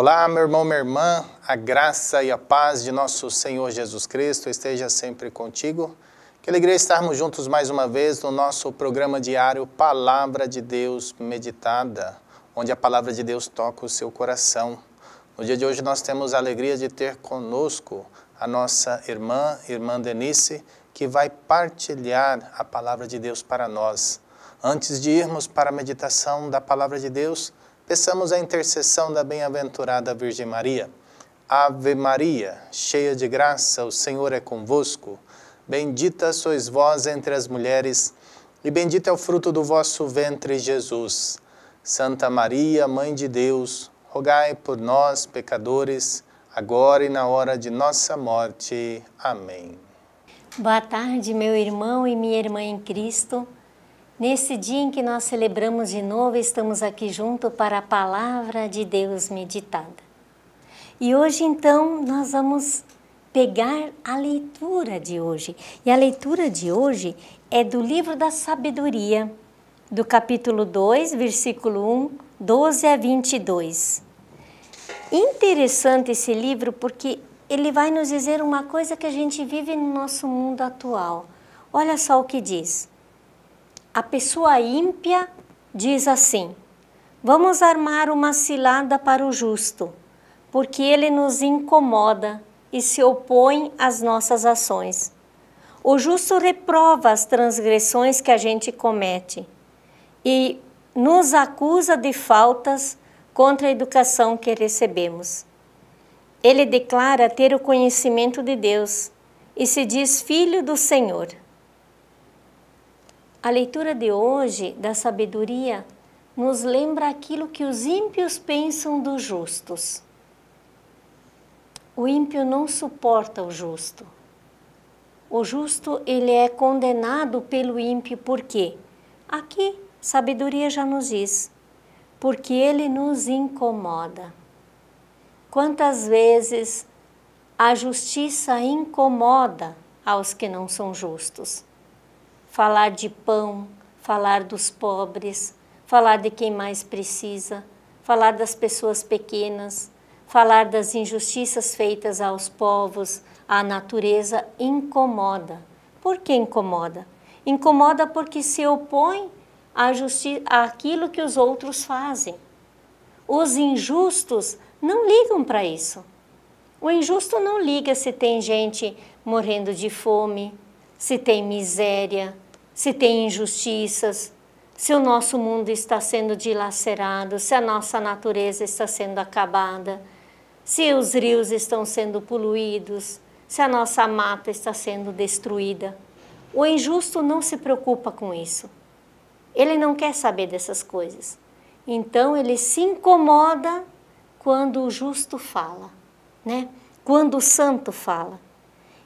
Olá, meu irmão, minha irmã, a graça e a paz de nosso Senhor Jesus Cristo esteja sempre contigo. Que alegria estarmos juntos mais uma vez no nosso programa diário Palavra de Deus Meditada, onde a palavra de Deus toca o seu coração. No dia de hoje nós temos a alegria de ter conosco a nossa irmã, irmã Denise, que vai partilhar a palavra de Deus para nós. Antes de irmos para a meditação da palavra de Deus, Peçamos a intercessão da bem-aventurada Virgem Maria. Ave Maria, cheia de graça, o Senhor é convosco. Bendita sois vós entre as mulheres, e bendito é o fruto do vosso ventre, Jesus. Santa Maria, Mãe de Deus, rogai por nós, pecadores, agora e na hora de nossa morte. Amém. Boa tarde, meu irmão e minha irmã em Cristo. Nesse dia em que nós celebramos de novo, estamos aqui junto para a palavra de Deus meditada. E hoje então nós vamos pegar a leitura de hoje. E a leitura de hoje é do livro da sabedoria, do capítulo 2, versículo 1, 12 a 22. Interessante esse livro porque ele vai nos dizer uma coisa que a gente vive no nosso mundo atual. Olha só o que diz. A pessoa ímpia diz assim: Vamos armar uma cilada para o justo, porque ele nos incomoda e se opõe às nossas ações. O justo reprova as transgressões que a gente comete e nos acusa de faltas contra a educação que recebemos. Ele declara ter o conhecimento de Deus e se diz filho do Senhor. A leitura de hoje da sabedoria nos lembra aquilo que os ímpios pensam dos justos. O ímpio não suporta o justo. O justo ele é condenado pelo ímpio por quê? Aqui sabedoria já nos diz, porque ele nos incomoda. Quantas vezes a justiça incomoda aos que não são justos? falar de pão, falar dos pobres, falar de quem mais precisa, falar das pessoas pequenas, falar das injustiças feitas aos povos, à natureza, incomoda. Por que incomoda? Incomoda porque se opõe àquilo que os outros fazem. Os injustos não ligam para isso. O injusto não liga se tem gente morrendo de fome, se tem miséria, se tem injustiças, se o nosso mundo está sendo dilacerado, se a nossa natureza está sendo acabada, se os rios estão sendo poluídos, se a nossa mata está sendo destruída. O injusto não se preocupa com isso. Ele não quer saber dessas coisas. Então ele se incomoda quando o justo fala, né? Quando o santo fala.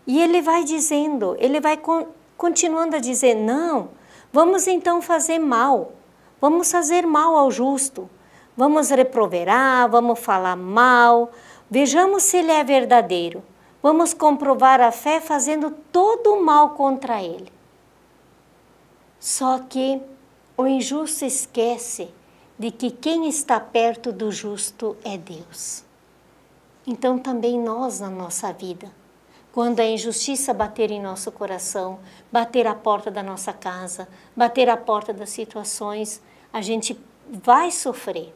E ele vai dizendo, ele vai con continuando a dizer: não, vamos então fazer mal, vamos fazer mal ao justo, vamos reproverar, vamos falar mal, vejamos se ele é verdadeiro, vamos comprovar a fé fazendo todo o mal contra ele. Só que o injusto esquece de que quem está perto do justo é Deus. Então também nós na nossa vida quando a injustiça bater em nosso coração, bater a porta da nossa casa, bater a porta das situações, a gente vai sofrer.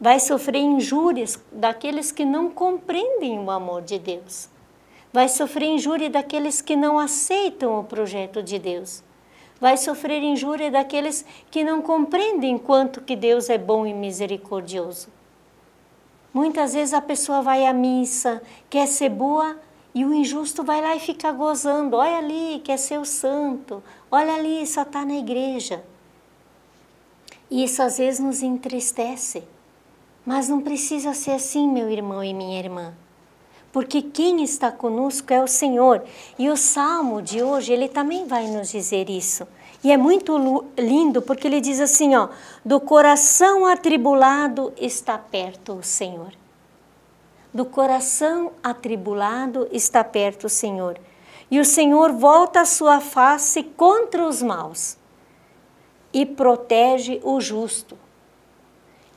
Vai sofrer injúrias daqueles que não compreendem o amor de Deus. Vai sofrer injúria daqueles que não aceitam o projeto de Deus. Vai sofrer injúria daqueles que não compreendem quanto que Deus é bom e misericordioso. Muitas vezes a pessoa vai à missa, quer ser boa, e o injusto vai lá e fica gozando. Olha ali que é seu santo. Olha ali, só está na igreja. E isso às vezes nos entristece. Mas não precisa ser assim, meu irmão e minha irmã. Porque quem está conosco é o Senhor. E o salmo de hoje, ele também vai nos dizer isso. E é muito lindo porque ele diz assim, ó: "Do coração atribulado está perto o Senhor" do coração atribulado está perto o Senhor. E o Senhor volta a sua face contra os maus e protege o justo.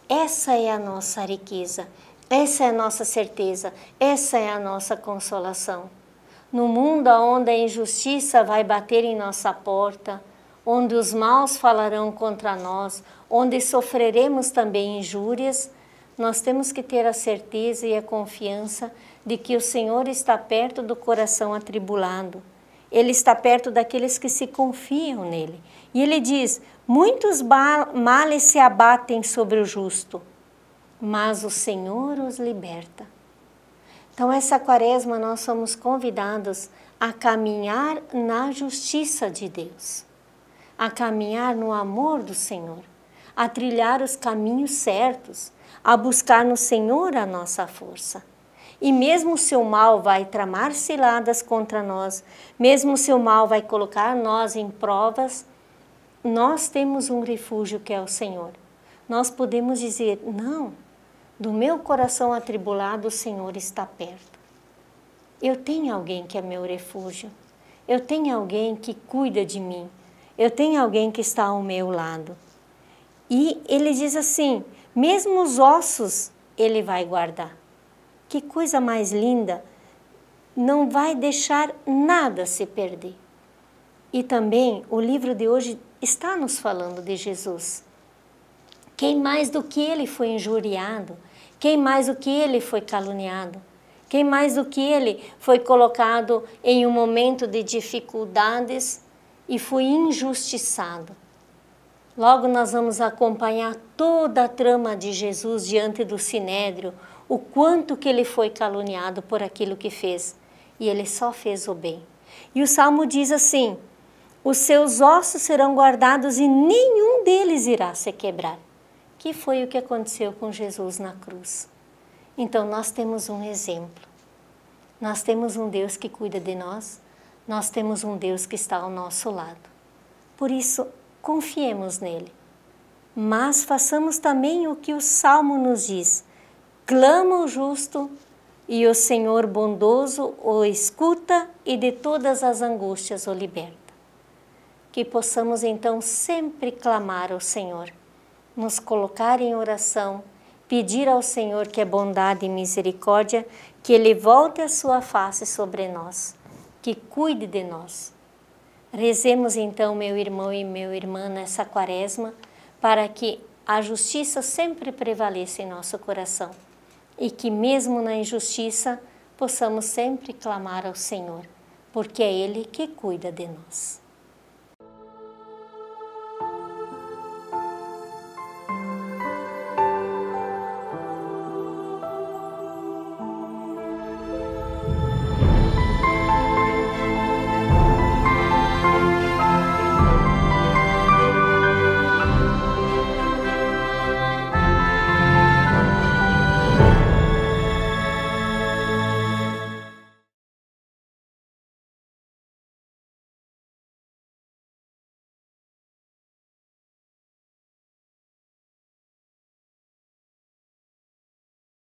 Essa é a nossa riqueza, essa é a nossa certeza, essa é a nossa consolação. No mundo onde a injustiça vai bater em nossa porta, onde os maus falarão contra nós, onde sofreremos também injúrias, nós temos que ter a certeza e a confiança de que o Senhor está perto do coração atribulado. Ele está perto daqueles que se confiam nele. E ele diz: Muitos males se abatem sobre o justo, mas o Senhor os liberta. Então, essa quaresma nós somos convidados a caminhar na justiça de Deus, a caminhar no amor do Senhor, a trilhar os caminhos certos, a buscar no Senhor a nossa força. E mesmo o seu mal vai tramar ciladas contra nós, mesmo o seu mal vai colocar nós em provas, nós temos um refúgio que é o Senhor. Nós podemos dizer: não, do meu coração atribulado, o Senhor está perto. Eu tenho alguém que é meu refúgio. Eu tenho alguém que cuida de mim. Eu tenho alguém que está ao meu lado. E ele diz assim: mesmo os ossos ele vai guardar. Que coisa mais linda! Não vai deixar nada se perder. E também o livro de hoje está nos falando de Jesus. Quem mais do que ele foi injuriado? Quem mais do que ele foi caluniado? Quem mais do que ele foi colocado em um momento de dificuldades e foi injustiçado? Logo nós vamos acompanhar toda a trama de Jesus diante do Sinédrio, o quanto que ele foi caluniado por aquilo que fez. E ele só fez o bem. E o salmo diz assim: Os seus ossos serão guardados e nenhum deles irá se quebrar. Que foi o que aconteceu com Jesus na cruz. Então nós temos um exemplo. Nós temos um Deus que cuida de nós, nós temos um Deus que está ao nosso lado. Por isso, confiemos nele. Mas façamos também o que o Salmo nos diz: clama o justo e o Senhor bondoso o escuta e de todas as angústias o liberta. Que possamos então sempre clamar ao Senhor, nos colocar em oração, pedir ao Senhor que é bondade e misericórdia, que Ele volte a sua face sobre nós, que cuide de nós Rezemos então, meu irmão e meu irmã, nessa quaresma, para que a justiça sempre prevaleça em nosso coração e que, mesmo na injustiça, possamos sempre clamar ao Senhor, porque é Ele que cuida de nós.